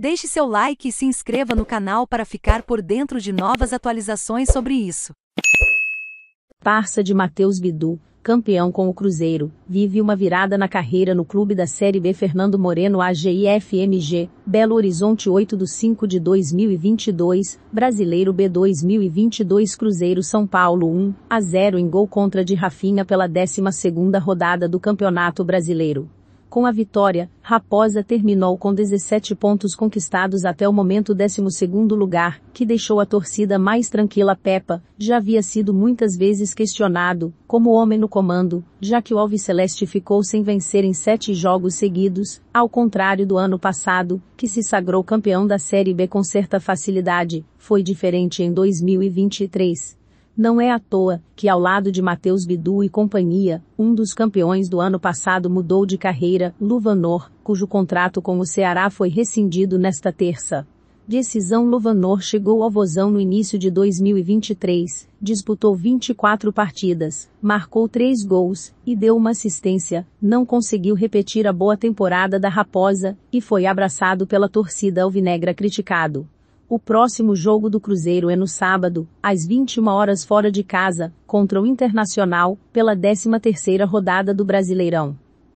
Deixe seu like e se inscreva no canal para ficar por dentro de novas atualizações sobre isso. Parça de Matheus Bidu, campeão com o Cruzeiro, vive uma virada na carreira no clube da Série B Fernando Moreno AGIFMG, Belo Horizonte 8 de 5 de 2022, Brasileiro B 2022 Cruzeiro São Paulo 1 a 0 em gol contra de Rafinha pela 12ª rodada do Campeonato Brasileiro. Com a vitória, Raposa terminou com 17 pontos conquistados até o momento 12º lugar, que deixou a torcida mais tranquila Peppa, já havia sido muitas vezes questionado, como homem no comando, já que o Alves Celeste ficou sem vencer em sete jogos seguidos, ao contrário do ano passado, que se sagrou campeão da Série B com certa facilidade, foi diferente em 2023 não é à toa que ao lado de Matheus Bidu e companhia, um dos campeões do ano passado mudou de carreira, Luvanor, cujo contrato com o Ceará foi rescindido nesta terça. Decisão Luvanor chegou ao Vozão no início de 2023, disputou 24 partidas, marcou 3 gols e deu uma assistência, não conseguiu repetir a boa temporada da Raposa e foi abraçado pela torcida alvinegra criticado. O próximo jogo do Cruzeiro é no sábado, às 21 horas fora de casa, contra o Internacional, pela 13ª rodada do Brasileirão.